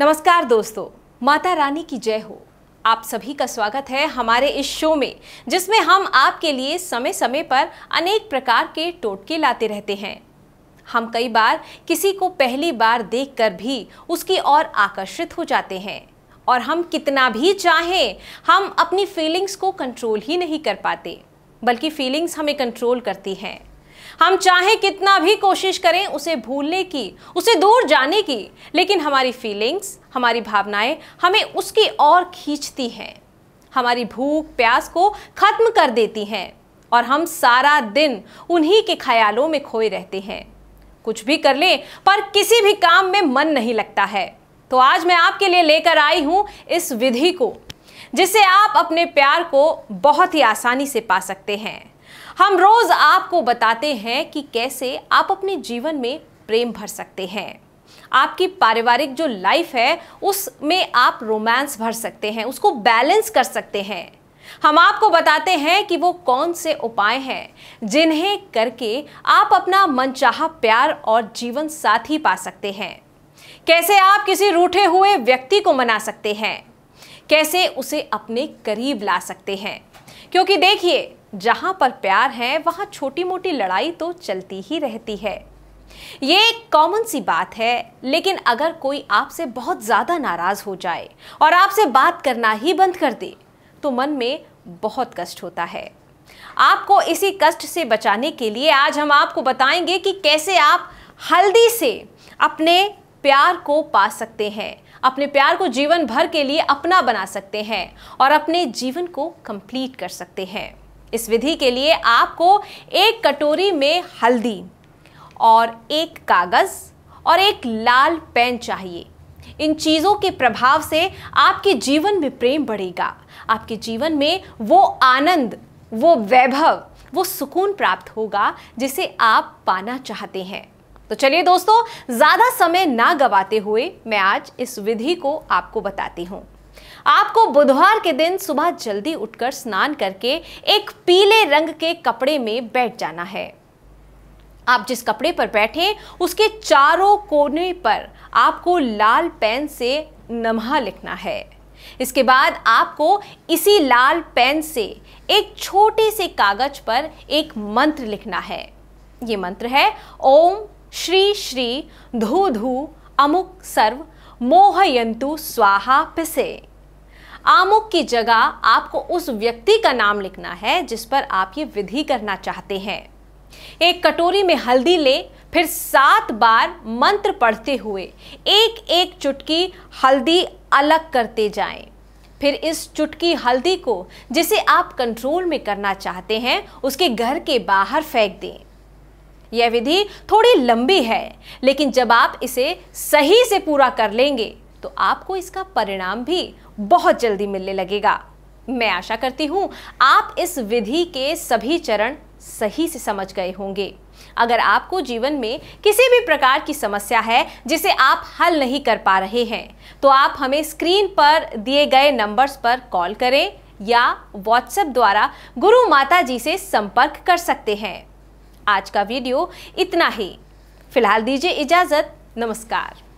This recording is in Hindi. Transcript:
नमस्कार दोस्तों माता रानी की जय हो आप सभी का स्वागत है हमारे इस शो में जिसमें हम आपके लिए समय समय पर अनेक प्रकार के टोटके लाते रहते हैं हम कई बार किसी को पहली बार देखकर भी उसकी ओर आकर्षित हो जाते हैं और हम कितना भी चाहें हम अपनी फीलिंग्स को कंट्रोल ही नहीं कर पाते बल्कि फीलिंग्स हमें कंट्रोल करती हैं हम चाहे कितना भी कोशिश करें उसे भूलने की उसे दूर जाने की लेकिन हमारी फीलिंग्स हमारी भावनाएं हमें उसकी ओर खींचती हैं हमारी भूख प्यास को खत्म कर देती हैं और हम सारा दिन उन्हीं के ख्यालों में खोए रहते हैं कुछ भी कर लें पर किसी भी काम में मन नहीं लगता है तो आज मैं आपके लिए लेकर आई हूं इस विधि को जिससे आप अपने प्यार को बहुत ही आसानी से पा सकते हैं हम रोज आपको बताते हैं कि कैसे आप अपने जीवन में प्रेम भर सकते हैं आपकी पारिवारिक जो लाइफ है उसमें आप रोमांस भर सकते हैं उसको बैलेंस कर सकते हैं हम आपको बताते हैं कि वो कौन से उपाय हैं जिन्हें करके आप अपना मनचाहा प्यार और जीवन साथी पा सकते हैं कैसे आप किसी रूठे हुए व्यक्ति को मना सकते हैं कैसे उसे अपने करीब ला सकते हैं क्योंकि देखिए जहाँ पर प्यार है वहाँ छोटी मोटी लड़ाई तो चलती ही रहती है ये एक कॉमन सी बात है लेकिन अगर कोई आपसे बहुत ज़्यादा नाराज़ हो जाए और आपसे बात करना ही बंद कर दे तो मन में बहुत कष्ट होता है आपको इसी कष्ट से बचाने के लिए आज हम आपको बताएंगे कि कैसे आप हल्दी से अपने प्यार को पा सकते हैं अपने प्यार को जीवन भर के लिए अपना बना सकते हैं और अपने जीवन को कंप्लीट कर सकते हैं इस विधि के लिए आपको एक कटोरी में हल्दी और एक कागज़ और एक लाल पेन चाहिए इन चीज़ों के प्रभाव से आपके जीवन में प्रेम बढ़ेगा आपके जीवन में वो आनंद वो वैभव वो सुकून प्राप्त होगा जिसे आप पाना चाहते हैं तो चलिए दोस्तों ज़्यादा समय ना गवाते हुए मैं आज इस विधि को आपको बताती हूँ आपको बुधवार के दिन सुबह जल्दी उठकर स्नान करके एक पीले रंग के कपड़े में बैठ जाना है आप जिस कपड़े पर बैठे उसके चारों कोने पर आपको लाल पेन से नमहा लिखना है इसके बाद आपको इसी लाल पेन से एक छोटे से कागज पर एक मंत्र लिखना है ये मंत्र है ओम श्री श्री धू धू अमुक सर्व मोहयंतु स्वाहा पिसे आमुख की जगह आपको उस व्यक्ति का नाम लिखना है जिस पर आप ये विधि करना चाहते हैं एक कटोरी में हल्दी लें फिर सात बार मंत्र पढ़ते हुए एक एक चुटकी हल्दी अलग करते जाएं। फिर इस चुटकी हल्दी को जिसे आप कंट्रोल में करना चाहते हैं उसके घर के बाहर फेंक दें यह विधि थोड़ी लंबी है लेकिन जब आप इसे सही से पूरा कर लेंगे तो आपको इसका परिणाम भी बहुत जल्दी मिलने लगेगा मैं आशा करती हूँ आप इस विधि के सभी चरण सही से समझ गए होंगे अगर आपको जीवन में किसी भी प्रकार की समस्या है जिसे आप हल नहीं कर पा रहे हैं तो आप हमें स्क्रीन पर दिए गए नंबर्स पर कॉल करें या व्हाट्सएप द्वारा गुरु माता जी से संपर्क कर सकते हैं आज का वीडियो इतना ही फिलहाल दीजिए इजाज़त नमस्कार